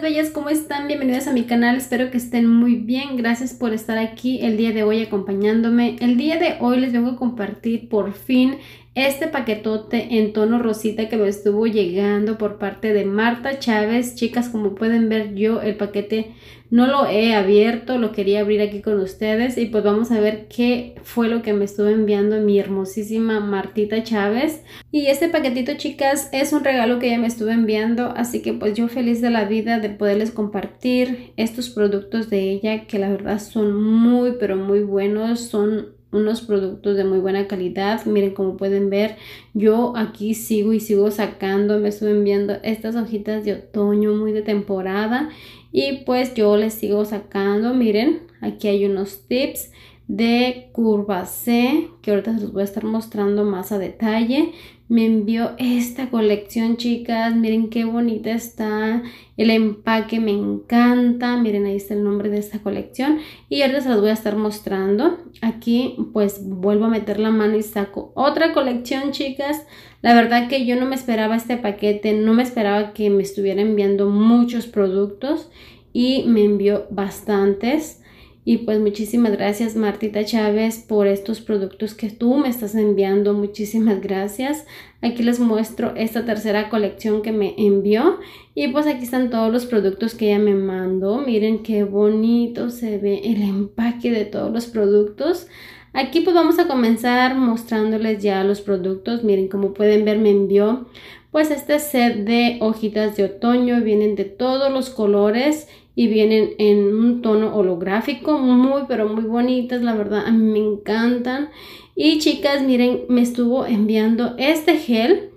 bellas? ¿Cómo están? Bienvenidas a mi canal, espero que estén muy bien. Gracias por estar aquí el día de hoy acompañándome. El día de hoy les vengo a compartir por fin este paquetote en tono rosita que me estuvo llegando por parte de Marta Chávez. Chicas, como pueden ver yo el paquete no lo he abierto, lo quería abrir aquí con ustedes y pues vamos a ver qué fue lo que me estuvo enviando mi hermosísima Martita Chávez. Y este paquetito, chicas, es un regalo que ella me estuvo enviando, así que pues yo feliz de la vida de poderles compartir estos productos de ella que la verdad son muy pero muy buenos, son unos productos de muy buena calidad. Miren, como pueden ver, yo aquí sigo y sigo sacando, me estuve enviando estas hojitas de otoño muy de temporada y pues yo les sigo sacando. Miren, aquí hay unos tips de curva C, que ahorita se los voy a estar mostrando más a detalle. Me envió esta colección, chicas. Miren qué bonita está. El empaque me encanta. Miren, ahí está el nombre de esta colección. Y ahorita se las voy a estar mostrando. Aquí, pues, vuelvo a meter la mano y saco otra colección, chicas. La verdad que yo no me esperaba este paquete. No me esperaba que me estuviera enviando muchos productos. Y me envió bastantes. Y pues muchísimas gracias Martita Chávez por estos productos que tú me estás enviando. Muchísimas gracias. Aquí les muestro esta tercera colección que me envió. Y pues aquí están todos los productos que ella me mandó. Miren qué bonito se ve el empaque de todos los productos. Aquí pues vamos a comenzar mostrándoles ya los productos. Miren, como pueden ver me envió pues este set de hojitas de otoño. Vienen de todos los colores y vienen en un tono holográfico muy pero muy bonitas la verdad a mí me encantan y chicas miren me estuvo enviando este gel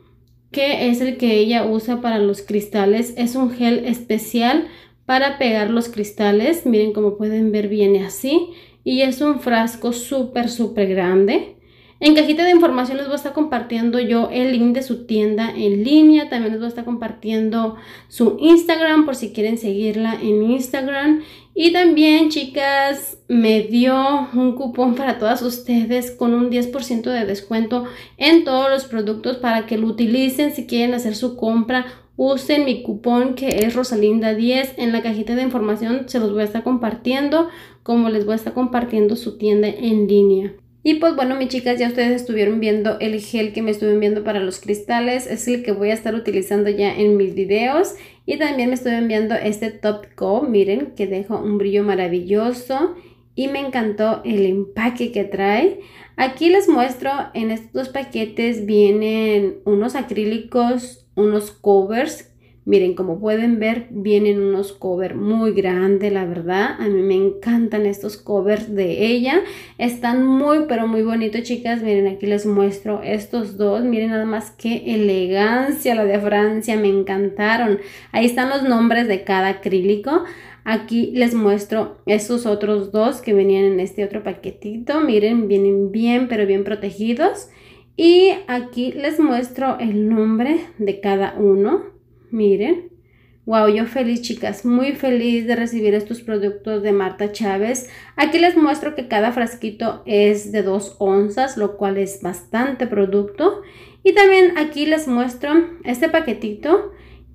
que es el que ella usa para los cristales es un gel especial para pegar los cristales miren como pueden ver viene así y es un frasco súper súper grande en cajita de información les voy a estar compartiendo yo el link de su tienda en línea. También les voy a estar compartiendo su Instagram por si quieren seguirla en Instagram. Y también, chicas, me dio un cupón para todas ustedes con un 10% de descuento en todos los productos para que lo utilicen si quieren hacer su compra usen mi cupón que es Rosalinda10 en la cajita de información se los voy a estar compartiendo como les voy a estar compartiendo su tienda en línea. Y pues bueno, mis chicas, ya ustedes estuvieron viendo el gel que me estuve enviando para los cristales. Es el que voy a estar utilizando ya en mis videos. Y también me estuve enviando este Top Co. Miren, que deja un brillo maravilloso. Y me encantó el empaque que trae. Aquí les muestro, en estos paquetes vienen unos acrílicos, unos covers Miren, como pueden ver, vienen unos covers muy grandes, la verdad. A mí me encantan estos covers de ella. Están muy, pero muy bonitos, chicas. Miren, aquí les muestro estos dos. Miren nada más qué elegancia la de Francia. Me encantaron. Ahí están los nombres de cada acrílico. Aquí les muestro esos otros dos que venían en este otro paquetito. Miren, vienen bien, pero bien protegidos. Y aquí les muestro el nombre de cada uno. Miren. Wow, yo feliz chicas, muy feliz de recibir estos productos de Marta Chávez. Aquí les muestro que cada frasquito es de 2 onzas, lo cual es bastante producto. Y también aquí les muestro este paquetito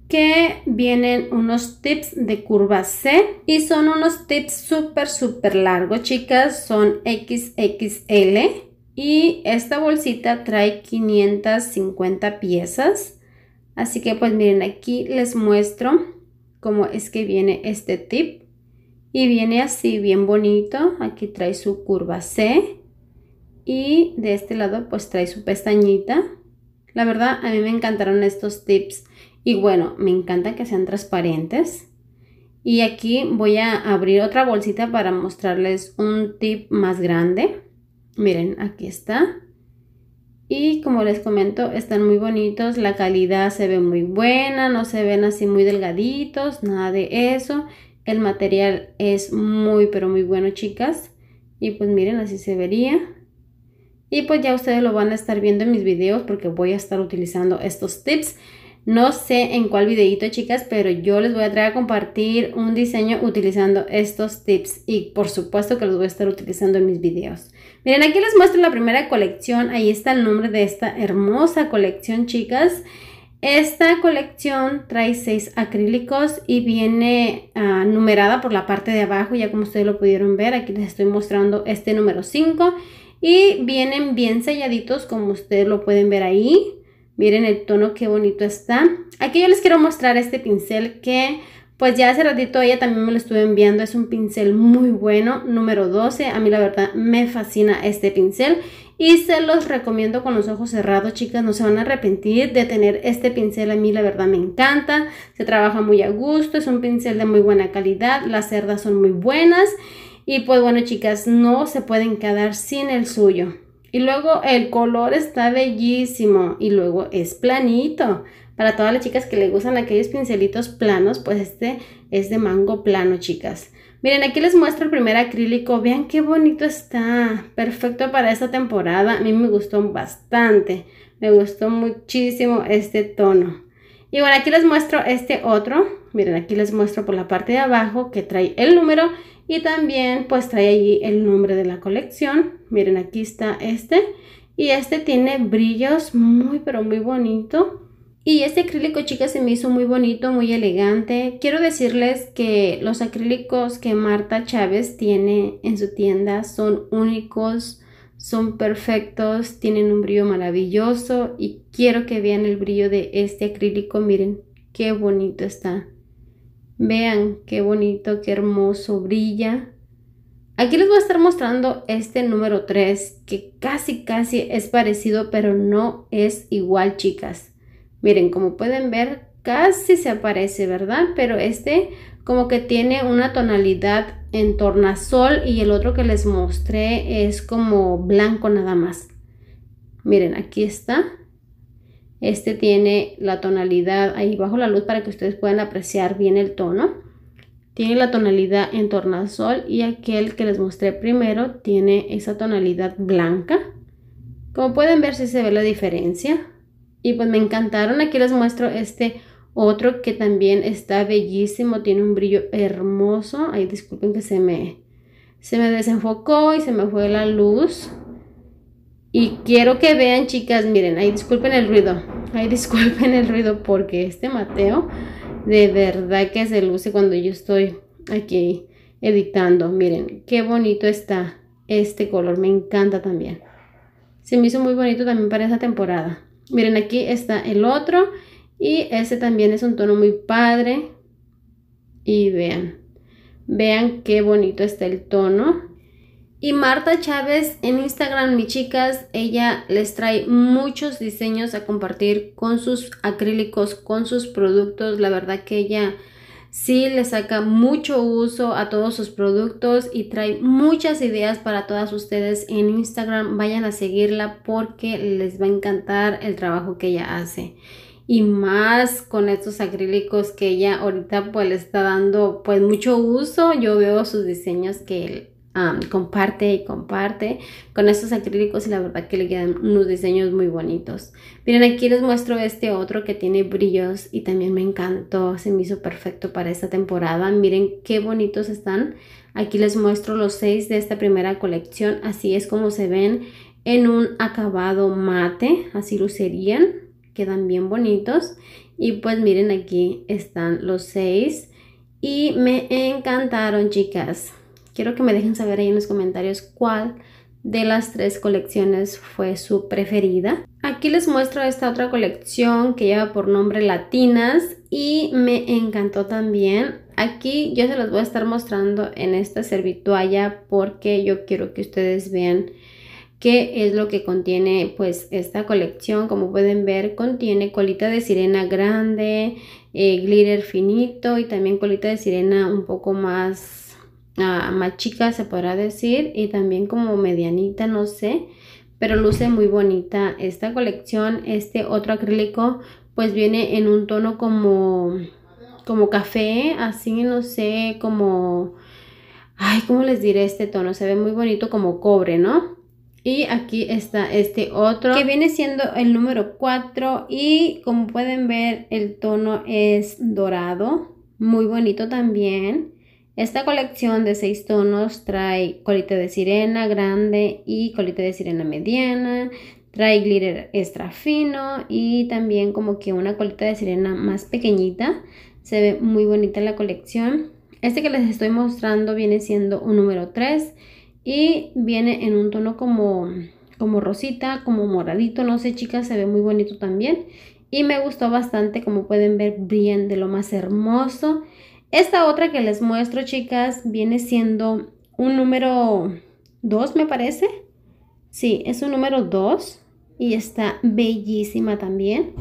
que vienen unos tips de curva C y son unos tips súper súper largos chicas, son XXL y esta bolsita trae 550 piezas. Así que pues miren, aquí les muestro cómo es que viene este tip. Y viene así bien bonito. Aquí trae su curva C. Y de este lado pues trae su pestañita. La verdad a mí me encantaron estos tips. Y bueno, me encanta que sean transparentes. Y aquí voy a abrir otra bolsita para mostrarles un tip más grande. Miren, aquí está. Y como les comento, están muy bonitos, la calidad se ve muy buena, no se ven así muy delgaditos, nada de eso. El material es muy pero muy bueno chicas. Y pues miren, así se vería. Y pues ya ustedes lo van a estar viendo en mis videos porque voy a estar utilizando estos tips. No sé en cuál videito, chicas, pero yo les voy a traer a compartir un diseño utilizando estos tips y por supuesto que los voy a estar utilizando en mis videos. Miren, aquí les muestro la primera colección. Ahí está el nombre de esta hermosa colección, chicas. Esta colección trae seis acrílicos y viene ah, numerada por la parte de abajo, ya como ustedes lo pudieron ver. Aquí les estoy mostrando este número 5 y vienen bien selladitos como ustedes lo pueden ver ahí. Miren el tono, qué bonito está. Aquí yo les quiero mostrar este pincel que pues ya hace ratito ella también me lo estuve enviando. Es un pincel muy bueno, número 12. A mí la verdad me fascina este pincel. Y se los recomiendo con los ojos cerrados, chicas. No se van a arrepentir de tener este pincel. A mí la verdad me encanta. Se trabaja muy a gusto. Es un pincel de muy buena calidad. Las cerdas son muy buenas. Y pues bueno, chicas, no se pueden quedar sin el suyo. Y luego el color está bellísimo y luego es planito. Para todas las chicas que le gustan aquellos pincelitos planos, pues este es de mango plano, chicas. Miren, aquí les muestro el primer acrílico. Vean qué bonito está. Perfecto para esta temporada. A mí me gustó bastante. Me gustó muchísimo este tono. Y bueno, aquí les muestro este otro. Miren, aquí les muestro por la parte de abajo que trae el número y también pues trae allí el nombre de la colección. Miren, aquí está este y este tiene brillos muy pero muy bonito. Y este acrílico, chicas, se me hizo muy bonito, muy elegante. Quiero decirles que los acrílicos que Marta Chávez tiene en su tienda son únicos, son perfectos, tienen un brillo maravilloso y quiero que vean el brillo de este acrílico. Miren, qué bonito está. Vean qué bonito, qué hermoso, brilla. Aquí les voy a estar mostrando este número 3 que casi casi es parecido pero no es igual chicas. Miren como pueden ver casi se aparece verdad pero este como que tiene una tonalidad en tornasol y el otro que les mostré es como blanco nada más. Miren aquí está este tiene la tonalidad ahí bajo la luz para que ustedes puedan apreciar bien el tono. Tiene la tonalidad en tornasol y aquel que les mostré primero tiene esa tonalidad blanca. Como pueden ver, si sí se ve la diferencia. Y pues me encantaron. Aquí les muestro este otro que también está bellísimo. Tiene un brillo hermoso. Ahí disculpen que se me, se me desenfocó y se me fue la luz. Y quiero que vean, chicas, miren, ahí disculpen el ruido. Ahí disculpen el ruido porque este Mateo de verdad que se luce cuando yo estoy aquí editando. Miren, qué bonito está este color. Me encanta también. Se me hizo muy bonito también para esa temporada. Miren, aquí está el otro. Y ese también es un tono muy padre. Y vean. Vean qué bonito está el tono. Y Marta Chávez en Instagram, mis chicas, ella les trae muchos diseños a compartir con sus acrílicos, con sus productos. La verdad que ella sí le saca mucho uso a todos sus productos y trae muchas ideas para todas ustedes en Instagram. Vayan a seguirla porque les va a encantar el trabajo que ella hace y más con estos acrílicos que ella ahorita pues le está dando pues mucho uso. Yo veo sus diseños que comparte y comparte con estos acrílicos y la verdad que le quedan unos diseños muy bonitos. Miren, aquí les muestro este otro que tiene brillos y también me encantó, se me hizo perfecto para esta temporada. Miren qué bonitos están. Aquí les muestro los seis de esta primera colección, así es como se ven en un acabado mate, así lucerían, quedan bien bonitos. Y pues miren, aquí están los seis y me encantaron, chicas. Quiero que me dejen saber ahí en los comentarios cuál de las tres colecciones fue su preferida. Aquí les muestro esta otra colección que lleva por nombre Latinas y me encantó también. Aquí yo se las voy a estar mostrando en esta servitualla porque yo quiero que ustedes vean qué es lo que contiene pues esta colección. Como pueden ver contiene colita de sirena grande, eh, glitter finito y también colita de sirena un poco más más chica se podrá decir y también como medianita, no sé, pero luce muy bonita esta colección. Este otro acrílico pues viene en un tono como, como café, así no sé, como... Ay, ¿cómo les diré este tono? Se ve muy bonito como cobre, ¿no? Y aquí está este otro que viene siendo el número 4 y como pueden ver el tono es dorado, muy bonito también. Esta colección de seis tonos trae colita de sirena grande y colita de sirena mediana, trae glitter extra fino y también como que una colita de sirena más pequeñita. Se ve muy bonita la colección. Este que les estoy mostrando viene siendo un número 3 y viene en un tono como, como rosita, como moradito, no sé chicas, se ve muy bonito también. Y me gustó bastante, como pueden ver, bien de lo más hermoso. Esta otra que les muestro, chicas, viene siendo un número 2, me parece. Sí, es un número 2 y está bellísima también.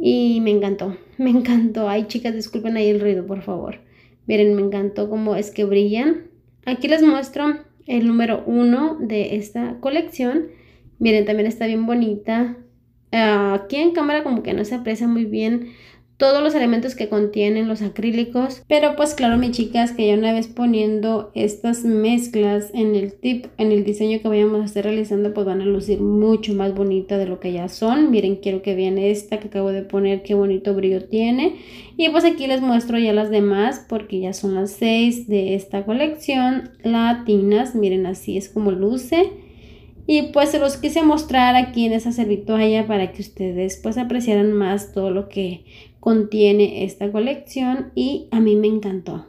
Y me encantó, me encantó. Ay, chicas, disculpen ahí el ruido, por favor. Miren, me encantó cómo es que brillan. Aquí les muestro el número 1 de esta colección. Miren, también está bien bonita. Ah, aquí en cámara como que no se aprecia muy bien todos los elementos que contienen los acrílicos. Pero pues claro, mis chicas, que ya una vez poniendo estas mezclas en el tip, en el diseño que vayamos a estar realizando, pues van a lucir mucho más bonita de lo que ya son. Miren, quiero que vean esta que acabo de poner, qué bonito brillo tiene. Y pues aquí les muestro ya las demás, porque ya son las seis de esta colección latinas. Miren, así es como luce. Y pues se los quise mostrar aquí en esa servitoalla para que ustedes pues apreciaran más todo lo que contiene esta colección y a mí me encantó.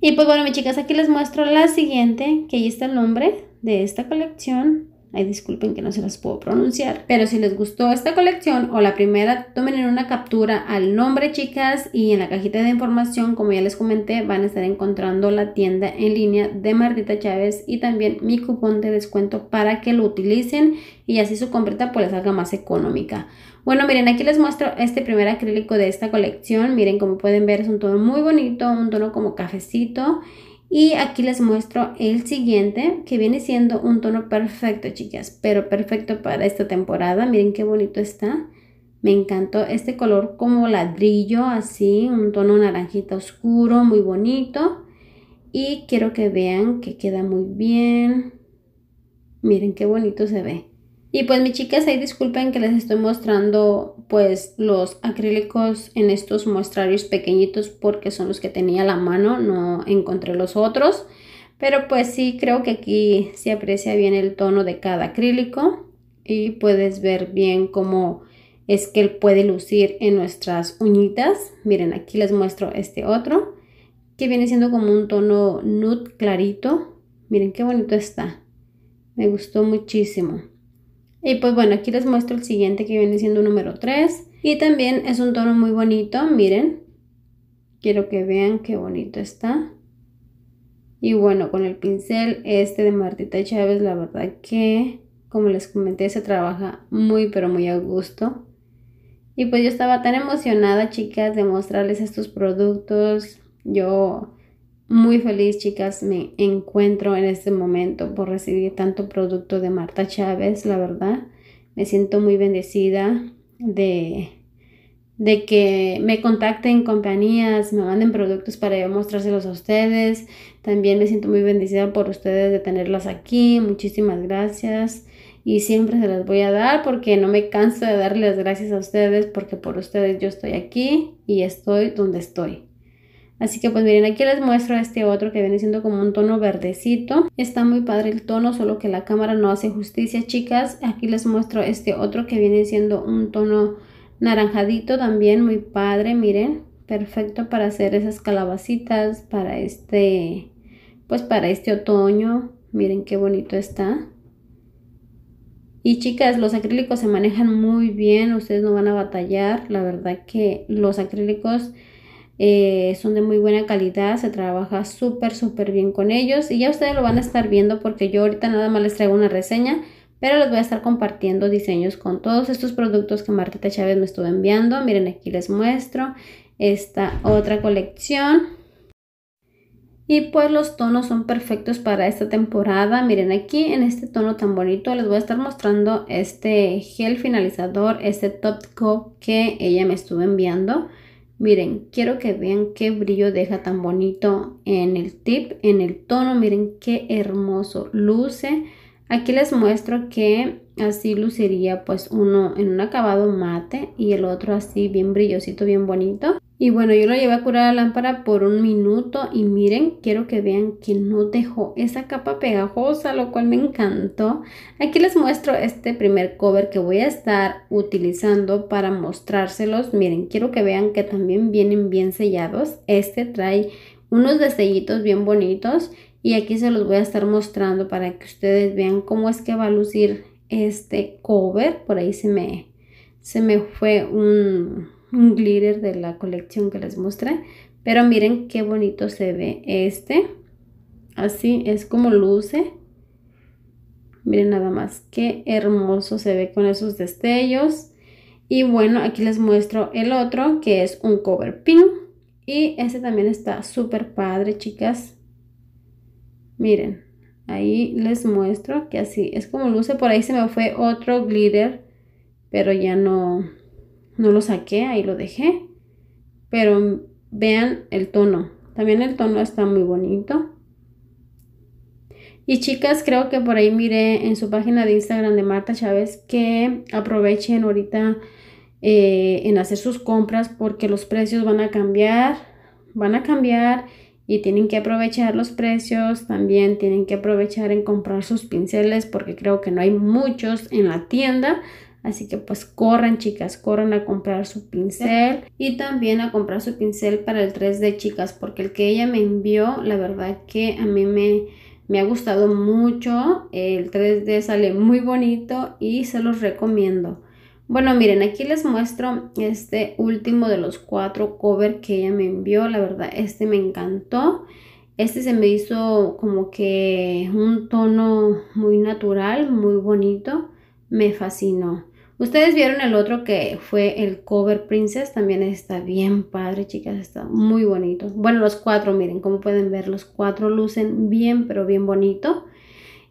Y pues bueno, mis chicas, aquí les muestro la siguiente, que ahí está el nombre de esta colección. Ay, disculpen que no se las puedo pronunciar. Pero si les gustó esta colección o la primera, tomen en una captura al nombre, chicas. Y en la cajita de información, como ya les comenté, van a estar encontrando la tienda en línea de Martita Chávez y también mi cupón de descuento para que lo utilicen y así su compra pues les salga más económica. Bueno, miren, aquí les muestro este primer acrílico de esta colección. Miren, como pueden ver, es un tono muy bonito, un tono como cafecito. Y aquí les muestro el siguiente, que viene siendo un tono perfecto, chicas, pero perfecto para esta temporada. Miren qué bonito está. Me encantó este color como ladrillo, así, un tono naranjita oscuro, muy bonito. Y quiero que vean que queda muy bien. Miren qué bonito se ve. Y pues mis chicas, ahí disculpen que les estoy mostrando pues los acrílicos en estos muestrarios pequeñitos porque son los que tenía a la mano, no encontré los otros. Pero pues sí, creo que aquí se aprecia bien el tono de cada acrílico y puedes ver bien cómo es que él puede lucir en nuestras uñitas. Miren, aquí les muestro este otro que viene siendo como un tono nude clarito. Miren qué bonito está. Me gustó muchísimo. Y pues bueno, aquí les muestro el siguiente que viene siendo número 3. Y también es un tono muy bonito, miren. Quiero que vean qué bonito está. Y bueno, con el pincel este de Martita Chávez, la verdad que, como les comenté, se trabaja muy pero muy a gusto. Y pues yo estaba tan emocionada, chicas, de mostrarles estos productos. Yo muy feliz, chicas, me encuentro en este momento por recibir tanto producto de Marta Chávez, la verdad. Me siento muy bendecida de, de que me contacten compañías, me manden productos para yo mostrárselos a ustedes. También me siento muy bendecida por ustedes de tenerlas aquí. Muchísimas gracias. Y siempre se las voy a dar porque no me canso de darles gracias a ustedes porque por ustedes yo estoy aquí y estoy donde estoy. Así que pues miren, aquí les muestro este otro que viene siendo como un tono verdecito. Está muy padre el tono, solo que la cámara no hace justicia, chicas. Aquí les muestro este otro que viene siendo un tono naranjadito también, muy padre, miren. Perfecto para hacer esas calabacitas, para este, pues para este otoño. Miren qué bonito está. Y chicas, los acrílicos se manejan muy bien, ustedes no van a batallar. La verdad que los acrílicos eh, son de muy buena calidad, se trabaja súper, súper bien con ellos y ya ustedes lo van a estar viendo porque yo ahorita nada más les traigo una reseña, pero les voy a estar compartiendo diseños con todos estos productos que Martita Chávez me estuvo enviando. Miren, aquí les muestro esta otra colección. Y pues los tonos son perfectos para esta temporada. Miren aquí en este tono tan bonito les voy a estar mostrando este gel finalizador, este top coat que ella me estuvo enviando. Miren, quiero que vean qué brillo deja tan bonito en el tip, en el tono. Miren qué hermoso luce. Aquí les muestro que así luciría pues uno en un acabado mate y el otro así bien brillosito, bien bonito. Y bueno, yo lo llevé a curar la lámpara por un minuto y miren, quiero que vean que no dejó esa capa pegajosa, lo cual me encantó. Aquí les muestro este primer cover que voy a estar utilizando para mostrárselos. Miren, quiero que vean que también vienen bien sellados. Este trae unos destellitos bien bonitos y aquí se los voy a estar mostrando para que ustedes vean cómo es que va a lucir este cover. Por ahí se me, se me fue un un glitter de la colección que les mostré. Pero miren qué bonito se ve este. Así es como luce. Miren nada más, qué hermoso se ve con esos destellos. Y bueno, aquí les muestro el otro que es un cover pin. Y este también está súper padre, chicas. Miren, ahí les muestro que así es como luce. Por ahí se me fue otro glitter, pero ya no, no lo saqué, ahí lo dejé. Pero vean el tono. También el tono está muy bonito. Y chicas, creo que por ahí miré en su página de Instagram de Marta Chávez que aprovechen ahorita eh, en hacer sus compras porque los precios van a cambiar, van a cambiar y tienen que aprovechar los precios, también tienen que aprovechar en comprar sus pinceles porque creo que no hay muchos en la tienda, Así que pues corran chicas, corran a comprar su pincel y también a comprar su pincel para el 3D chicas, porque el que ella me envió, la verdad que a mí me, ha gustado mucho, el 3D sale muy bonito y se los recomiendo. Bueno, miren, aquí les muestro este último de los cuatro cover que ella me envió. La verdad, este me encantó. Este se me hizo como que un tono muy natural, muy bonito. Me fascinó. Ustedes vieron el otro que fue el Cover Princess, también está bien padre, chicas, está muy bonito. Bueno, los cuatro, miren, como pueden ver, los cuatro lucen bien, pero bien bonito.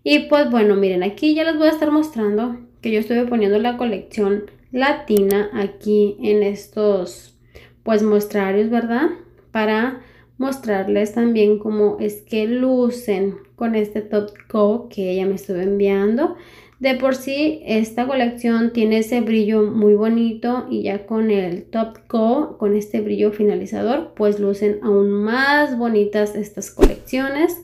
Y pues bueno, miren, aquí ya les voy a estar mostrando que yo estuve poniendo la colección latina aquí en estos, pues, mostrarios, ¿verdad? Para mostrarles también cómo es que lucen con este top coat que ella me estuvo enviando de por sí, esta colección tiene ese brillo muy bonito y ya con el Top Co, con este brillo finalizador, pues lucen aún más bonitas estas colecciones.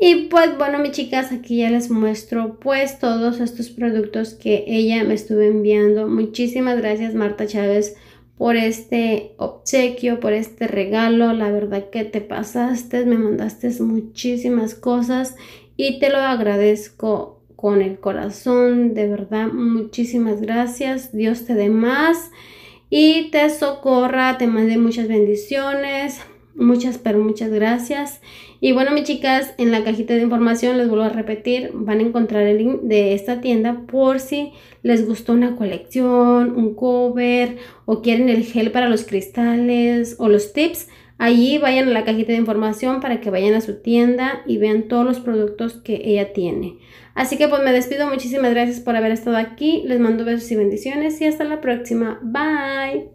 Y pues bueno, mis chicas, aquí ya les muestro pues todos estos productos que ella me estuvo enviando. Muchísimas gracias Marta Chávez por este obsequio, por este regalo. La verdad que te pasaste, me mandaste muchísimas cosas y te lo agradezco con el corazón. De verdad, muchísimas gracias. Dios te dé más y te socorra. Te mande muchas bendiciones. Muchas, pero muchas gracias. Y bueno, mis chicas, en la cajita de información les vuelvo a repetir, van a encontrar el link de esta tienda por si les gustó una colección, un cover o quieren el gel para los cristales o los tips. Allí vayan a la cajita de información para que vayan a su tienda y vean todos los productos que ella tiene. Así que pues me despido, muchísimas gracias por haber estado aquí, les mando besos y bendiciones y hasta la próxima, bye.